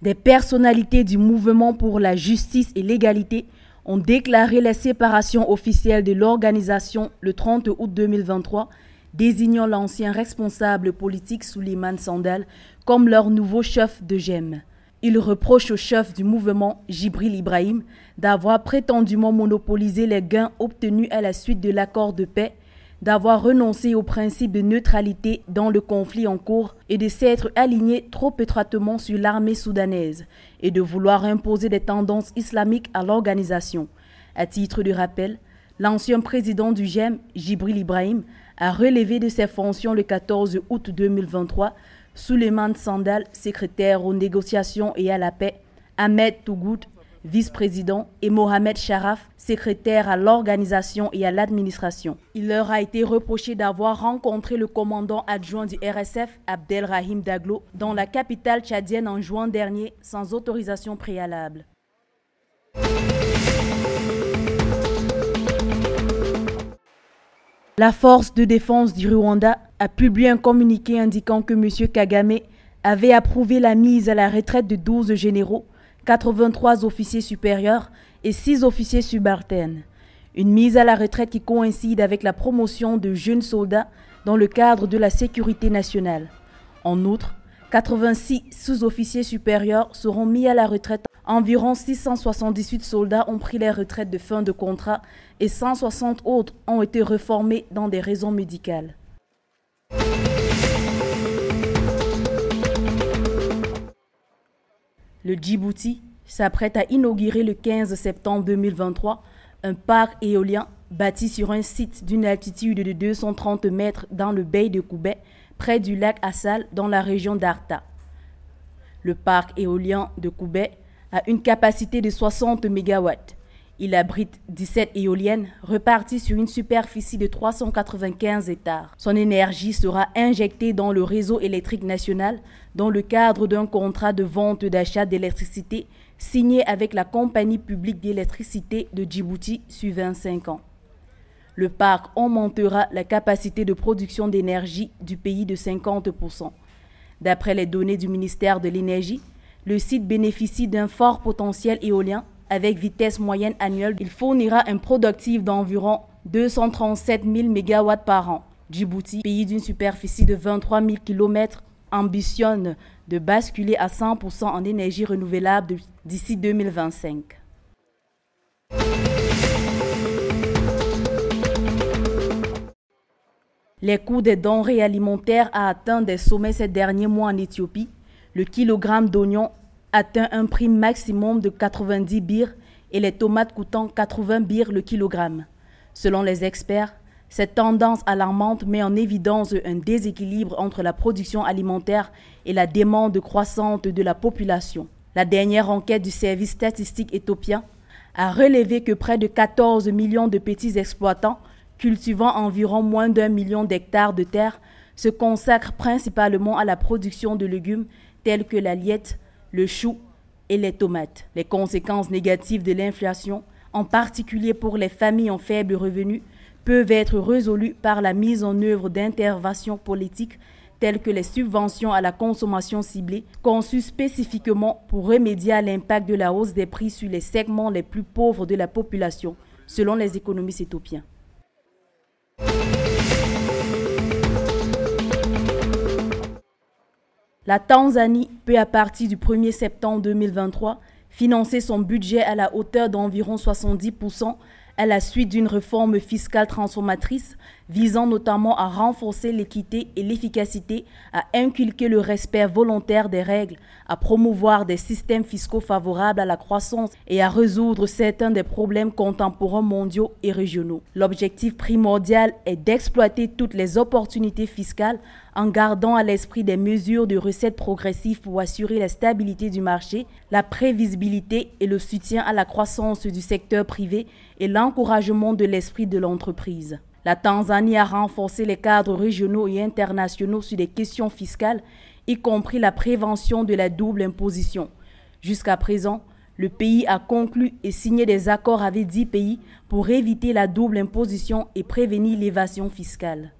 Des personnalités du mouvement pour la justice et l'égalité ont déclaré la séparation officielle de l'organisation le 30 août 2023, désignant l'ancien responsable politique Suleiman Sandal comme leur nouveau chef de GEM. Ils reprochent au chef du mouvement, Jibril Ibrahim, d'avoir prétendument monopolisé les gains obtenus à la suite de l'accord de paix d'avoir renoncé au principe de neutralité dans le conflit en cours et de s'être aligné trop étroitement sur l'armée soudanaise et de vouloir imposer des tendances islamiques à l'organisation. À titre de rappel, l'ancien président du GEM, Jibril Ibrahim, a relevé de ses fonctions le 14 août 2023 Suleiman Sandal, secrétaire aux négociations et à la paix, Ahmed Tougout, vice-président, et Mohamed Sharaf, secrétaire à l'organisation et à l'administration. Il leur a été reproché d'avoir rencontré le commandant adjoint du RSF, Abdelrahim Daglo, dans la capitale tchadienne en juin dernier, sans autorisation préalable. La force de défense du Rwanda a publié un communiqué indiquant que M. Kagame avait approuvé la mise à la retraite de 12 généraux 83 officiers supérieurs et 6 officiers subalternes. Une mise à la retraite qui coïncide avec la promotion de jeunes soldats dans le cadre de la sécurité nationale. En outre, 86 sous-officiers supérieurs seront mis à la retraite. Environ 678 soldats ont pris les retraite de fin de contrat et 160 autres ont été reformés dans des raisons médicales. le Djibouti s'apprête à inaugurer le 15 septembre 2023 un parc éolien bâti sur un site d'une altitude de 230 mètres dans le bay de Koubet, près du lac Assal, dans la région d'Arta. Le parc éolien de Koubet a une capacité de 60 MW. Il abrite 17 éoliennes reparties sur une superficie de 395 hectares. Son énergie sera injectée dans le réseau électrique national dans le cadre d'un contrat de vente d'achat d'électricité signé avec la compagnie publique d'électricité de Djibouti sur 25 ans. Le parc augmentera la capacité de production d'énergie du pays de 50%. D'après les données du ministère de l'Énergie, le site bénéficie d'un fort potentiel éolien avec vitesse moyenne annuelle, il fournira un productif d'environ 237 000 MW par an. Djibouti, pays d'une superficie de 23 000 km, ambitionne de basculer à 100% en énergie renouvelable d'ici 2025. Les coûts des denrées alimentaires ont atteint des sommets ces derniers mois en Éthiopie. Le kilogramme d'oignon atteint un prix maximum de 90 birs et les tomates coûtant 80 birs le kilogramme. Selon les experts, cette tendance alarmante met en évidence un déséquilibre entre la production alimentaire et la demande croissante de la population. La dernière enquête du service statistique éthiopien a relevé que près de 14 millions de petits exploitants, cultivant environ moins d'un million d'hectares de terre, se consacrent principalement à la production de légumes tels que la liette, le chou et les tomates. Les conséquences négatives de l'inflation, en particulier pour les familles en faible revenu, peuvent être résolues par la mise en œuvre d'interventions politiques telles que les subventions à la consommation ciblée, conçues spécifiquement pour remédier à l'impact de la hausse des prix sur les segments les plus pauvres de la population, selon les économistes éthiopiens. La Tanzanie peut à partir du 1er septembre 2023 financer son budget à la hauteur d'environ 70% à la suite d'une réforme fiscale transformatrice visant notamment à renforcer l'équité et l'efficacité, à inculquer le respect volontaire des règles, à promouvoir des systèmes fiscaux favorables à la croissance et à résoudre certains des problèmes contemporains mondiaux et régionaux. L'objectif primordial est d'exploiter toutes les opportunités fiscales en gardant à l'esprit des mesures de recettes progressives pour assurer la stabilité du marché, la prévisibilité et le soutien à la croissance du secteur privé et l'encouragement de l'esprit de l'entreprise. La Tanzanie a renforcé les cadres régionaux et internationaux sur des questions fiscales, y compris la prévention de la double imposition. Jusqu'à présent, le pays a conclu et signé des accords avec dix pays pour éviter la double imposition et prévenir l'évasion fiscale.